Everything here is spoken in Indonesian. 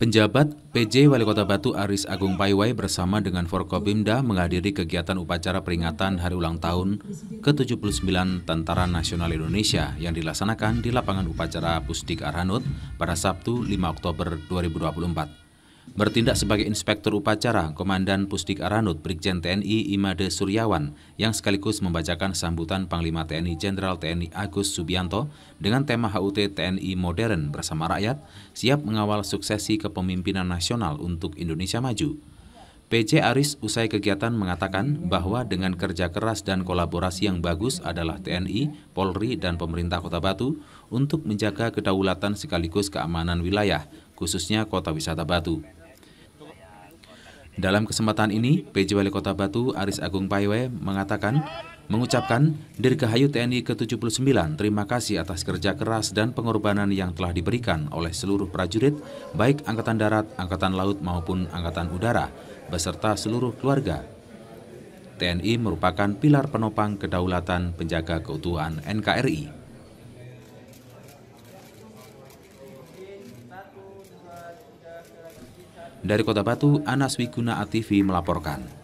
Penjabat PJ Wali Kota Batu Aris Agung Paiwai bersama dengan Forkopimda menghadiri kegiatan upacara peringatan Hari Ulang Tahun ke-79 Tentara Nasional Indonesia yang dilaksanakan di lapangan upacara Pusdik Arhanut pada Sabtu 5 Oktober 2024 bertindak sebagai Inspektur Upacara Komandan Pusdik Aranut Brigjen TNI Imade Suryawan yang sekaligus membacakan sambutan Panglima TNI Jenderal TNI Agus Subianto dengan tema HUT TNI Modern Bersama Rakyat, siap mengawal suksesi kepemimpinan nasional untuk Indonesia Maju. PJ Aris usai kegiatan mengatakan bahwa dengan kerja keras dan kolaborasi yang bagus adalah TNI, Polri, dan pemerintah Kota Batu untuk menjaga kedaulatan sekaligus keamanan wilayah, khususnya Kota Wisata Batu. Dalam kesempatan ini, PJ Wali Kota Batu Aris Agung Paiwe mengatakan, mengucapkan Dirgahayu TNI ke-79 terima kasih atas kerja keras dan pengorbanan yang telah diberikan oleh seluruh prajurit, baik Angkatan Darat, Angkatan Laut maupun Angkatan Udara, beserta seluruh keluarga. TNI merupakan pilar penopang kedaulatan penjaga keutuhan NKRI. Dari Kota Batu, Anas Wiguna ATV melaporkan.